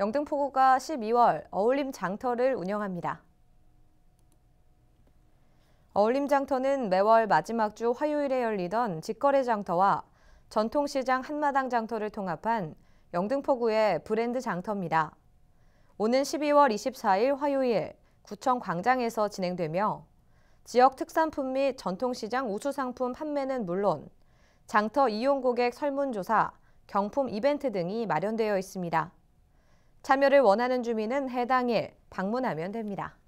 영등포구가 12월 어울림 장터를 운영합니다. 어울림 장터는 매월 마지막 주 화요일에 열리던 직거래 장터와 전통시장 한마당 장터를 통합한 영등포구의 브랜드 장터입니다. 오는 12월 24일 화요일 구청 광장에서 진행되며 지역 특산품 및 전통시장 우수상품 판매는 물론 장터 이용 고객 설문조사, 경품 이벤트 등이 마련되어 있습니다. 참여를 원하는 주민은 해당일 방문하면 됩니다.